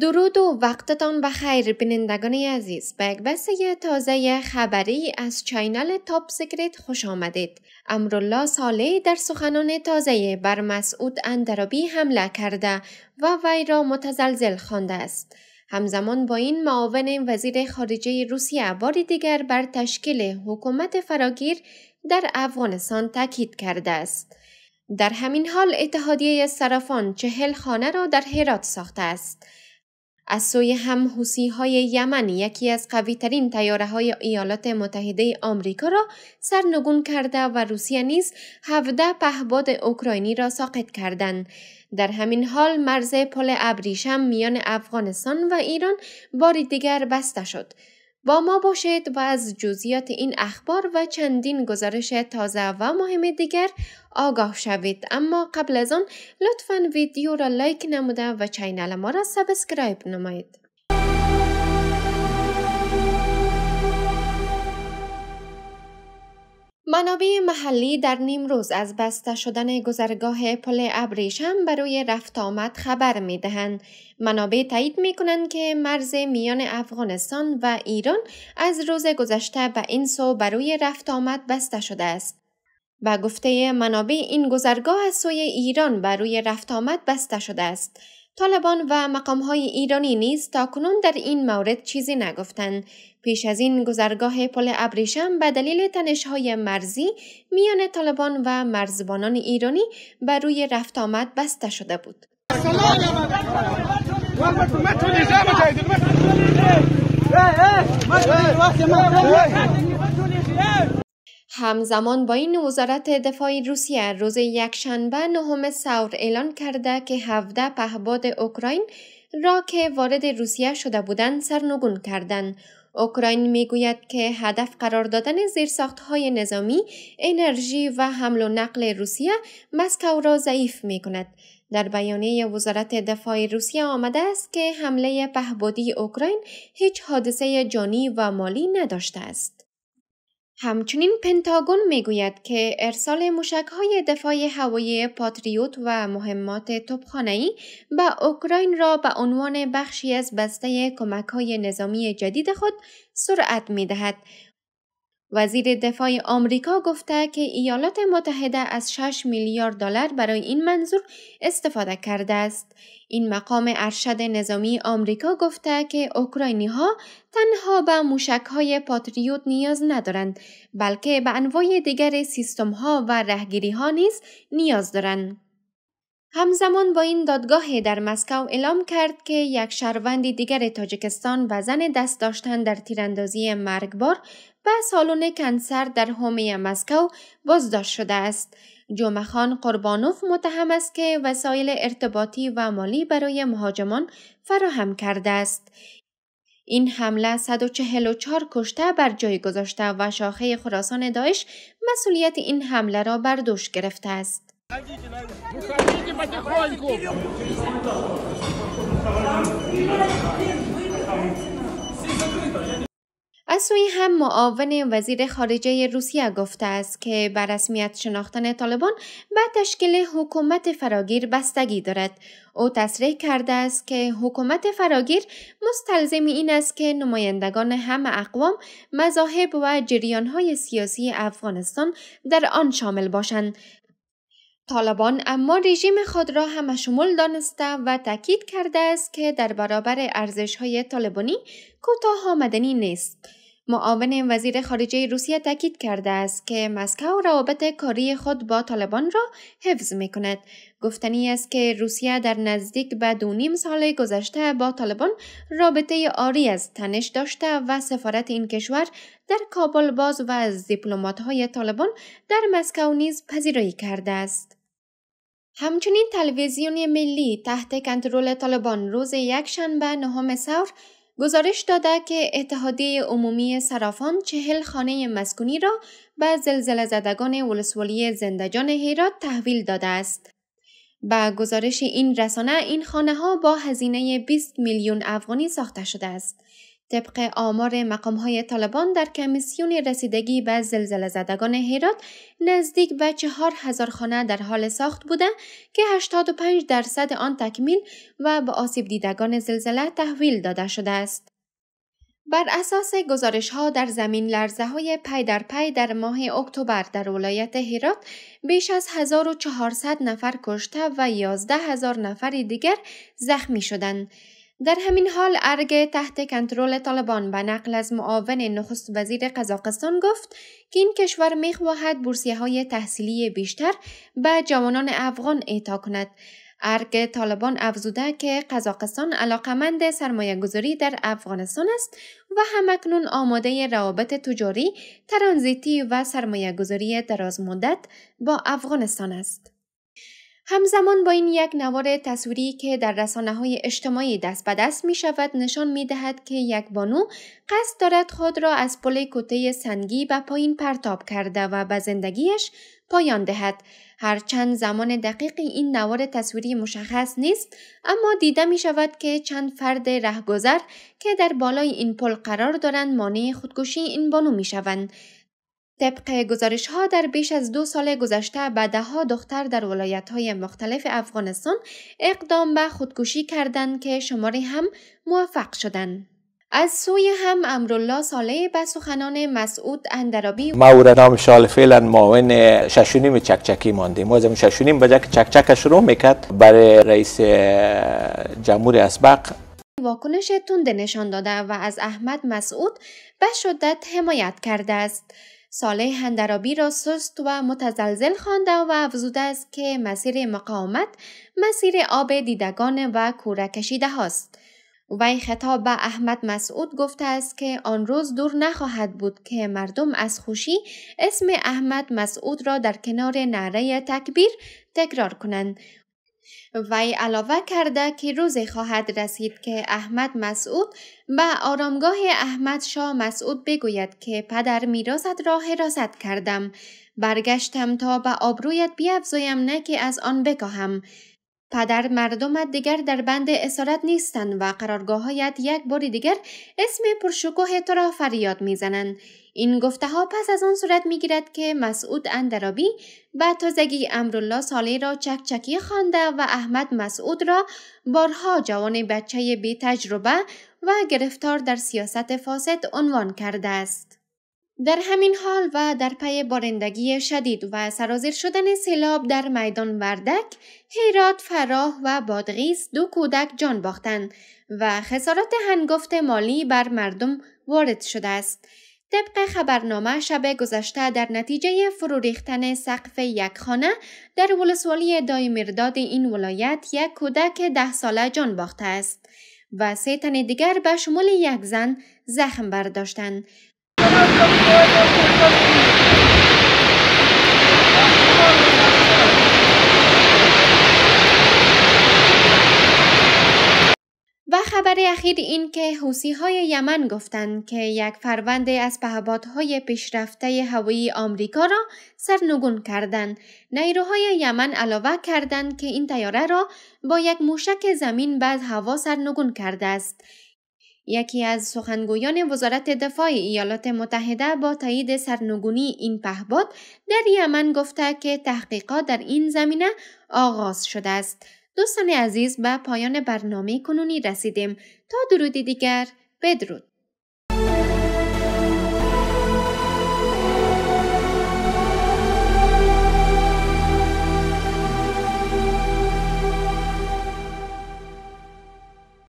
درود و وقتتان بخیر بینندگان عزیز به یک بسه تازه خبری از چینل تاپ سیکریت خوش آمدید امرالله ساله در سخنان تازه بر مسعود اندرابی حمله کرده و وی را متزلزل خوانده است همزمان با این معاون وزیر خارجه روسیه باری دیگر بر تشکیل حکومت فراگیر در افغانستان تاکید کرده است در همین حال اتحادیه صرافان چهل خانه را در هرات ساخته است از سوی هم حوسی های یمن یکی از قوی ترین تیاره های ایالات متحده آمریکا را سرنگون کرده و روسیه نیز 17 پهباد اوکراینی را ساقط کردند. در همین حال مرز پل ابریشم میان افغانستان و ایران بار دیگر بسته شد. با ما باشید و از جزئیات این اخبار و چندین گزارش تازه و مهم دیگر آگاه شوید اما قبل از آن لطفا ویدیو را لایک نموده و چینل ما را سابسکرایب نمایید منابع محلی در نیم روز از بسته شدن گذرگاه پل ابریشم برای رفت آمد خبر می دهند. منابع تایید می کنند که مرز میان افغانستان و ایران از روز گذشته به این سو برای رفت آمد بسته شده است. و گفته منابع این گذرگاه از سوی ایران برای رفت آمد بسته شده است. طالبان و مقام های ایرانی نیز تا کنون در این مورد چیزی نگفتند پیش از این گذرگاه پل ابریشم به دلیل تنشهای مرزی میان طالبان و مرزبانان ایرانی بر روی رفت آمد بسته شده بود. همزمان با این وزارت دفاع روسیه روز یکشنبه نهم سور اعلان کرده که 17 پهباد اوکراین را که وارد روسیه شده بودند سرنگون کردند اوکراین میگوید که هدف قرار دادن های نظامی، انرژی و حمل و نقل روسیه مسکو را ضعیف می کند. در بیانیه وزارت دفاع روسیه آمده است که حمله پهبادی اوکراین هیچ حادثه جانی و مالی نداشته است. همچنین پنتاگون میگوید که ارسال های دفاع هوایی پاتریوت و مهمات توپخانه‌ای به اوکراین را به عنوان بخشی از بسته های نظامی جدید خود سرعت میدهد وزیر دفاع آمریکا گفته که ایالات متحده از 6 میلیارد دلار برای این منظور استفاده کرده است. این مقام ارشد نظامی آمریکا گفته که اوکراینی ها تنها به موشک های پاتریوت نیاز ندارند بلکه به انواع دیگر سیستم ها و رهگیری ها نیز نیاز دارند. همزمان با این دادگاه در مسکو اعلام کرد که یک شهروند دیگر تاجکستان و زن دست داشتن در تیراندازی مرگبار و سالن کنسر در هومه مسکو بازداشت شده است. جمعه خان قربانوف متهم است که وسایل ارتباطی و مالی برای مهاجمان فراهم کرده است. این حمله 144 کشته بر جای گذاشته و شاخه خراسان داعش مسئولیت این حمله را بر گرفته است. از سوی هم معاون وزیر خارجه روسیه گفته است که بر رسمیت شناختن طالبان به تشکیل حکومت فراگیر بستگی دارد او تصریح کرده است که حکومت فراگیر مستلزم این است که نمایندگان همه اقوام مذاهب و جریانهای سیاسی افغانستان در آن شامل باشند طالبان اما رژیم خود را هم شمول دانسته و تاکید کرده است که در برابر ارزش های طالبانی کوتاه آمدنی نیست. معاون وزیر خارجه روسیه تاکید کرده است که مسکو روابط کاری خود با طالبان را حفظ می کند. گفتنی است که روسیه در نزدیک به دو نیم سال گذشته با طالبان رابطه آری از تنش داشته و سفارت این کشور در کابل باز و از دیپلمات‌های طالبان در مسکو نیز پذیرایی کرده است. همچنین تلویزیون ملی تحت کنترل طالبان روز شنبه نهم سور گزارش داده که اتحادیه عمومی صرافان چهل خانه مسکونی را به زلزله زدگان ولسوالی زندجان هیرات تحویل داده است. با گزارش این رسانه این خانه ها با هزینه 20 میلیون افغانی ساخته شده است. طبق آمار های طالبان در کمیسیون رسیدگی به زلزله زدگان هرات نزدیک به چهار هزار خانه در حال ساخت بوده که 85 درصد آن تکمیل و به آسیب دیدگان زلزله تحویل داده شده است. بر اساس گزارش ها در زمین لرزه های پی در پی در ماه اکتبر در ولایت هرات بیش از 1400 نفر کشته و 11000 نفر دیگر زخمی شدند. در همین حال ارگ تحت کنترل طالبان به نقل از معاون نخست وزیر قزاقستان گفت که این کشور میخواهد بورسیه های تحصیلی بیشتر به جوانان افغان اعطا کند ارگ طالبان افزوده که قزاقستان علاقمند سرمایه گذاری در افغانستان است و همکنون آماده روابط تجاری، ترانزیتی و سرمایه گذاری دراز مدت با افغانستان است. همزمان با این یک نوار تصویری که در رسانه های اجتماعی دست به دست می شود نشان می دهد که یک بانو قصد دارد خود را از پل کته سنگی به پایین پرتاب کرده و به زندگیش پایان دهد هرچند زمان دقیق این نوار تصویری مشخص نیست اما دیده می شود که چند فرد رهگذر که در بالای این پل قرار دارند مانع خودکشی این بانو می شوند طبق گزارش ها در بیش از دو سال گذشته به ها دختر در ولایت های مختلف افغانستان اقدام به خودکشی کردند که شماری هم موفق شدند. از سوی هم امرالله ساله به سخنان مسعود اندرابی ما او نام شال فعلا معاون ششونیم چکچکی ماندیم ما ششونیم بجا که چکچکش رو میکرد برای رئیس جمهور اسبق واکنش تند نشان داده و از احمد مسعود به شدت حمایت کرده است ساله هندرابی را سست و متزلزل خوانده و افزوده است که مسیر مقاومت مسیر آب دیدگان و کوره کشیده و این خطاب به احمد مسعود گفته است که آن روز دور نخواهد بود که مردم از خوشی اسم احمد مسعود را در کنار نعره تکبیر تکرار کنند وی علاوه کرده که روزی خواهد رسید که احمد مسعود به آرامگاه احمد شاه مسعود بگوید که پدر میراست را حراست کردم برگشتم تا به آبرویت بیافزایم نه که از آن بکاهم پدر مردمت دیگر در بند اسارت نیستند و قرارگاههایت یک بار دیگر اسم پرشکوه تو را فریاد میزنند این گفته ها پس از آن صورت میگیرد که مسعود اندرابی و تازگی امرالله ساله را چکچکی خوانده و احمد مسعود را بارها جوان بچه بی تجربه و گرفتار در سیاست فاسد عنوان کرده است در همین حال و در پی بارندگی شدید و سرازیر شدن سیلاب در میدان وردک، هیرات، فراه و بادغیس دو کودک جان باختند و خسارات هنگفت مالی بر مردم وارد شده است. طبق خبرنامه شب گذشته در نتیجه فرو ریختن سقف یک خانه در ولسوالی دای مرداد این ولایت یک کودک ده ساله جان باخته است و سه تن دیگر به شمول یک زن زخم برداشتند. و خبر اخیر این که حوسی های یمن گفتند که یک فروند از پهپادهای پیشرفته هوایی آمریکا را سرنگون کردند. نیروهای یمن علاوه کردند که این تیاره را با یک موشک زمین بعد هوا سرنگون کرده است. یکی از سخنگویان وزارت دفاع ایالات متحده با تایید سرنگونی این پهباد در یمن گفته که تحقیقات در این زمینه آغاز شده است. دوستان عزیز به پایان برنامه کنونی رسیدیم. تا درودی دیگر بدرود.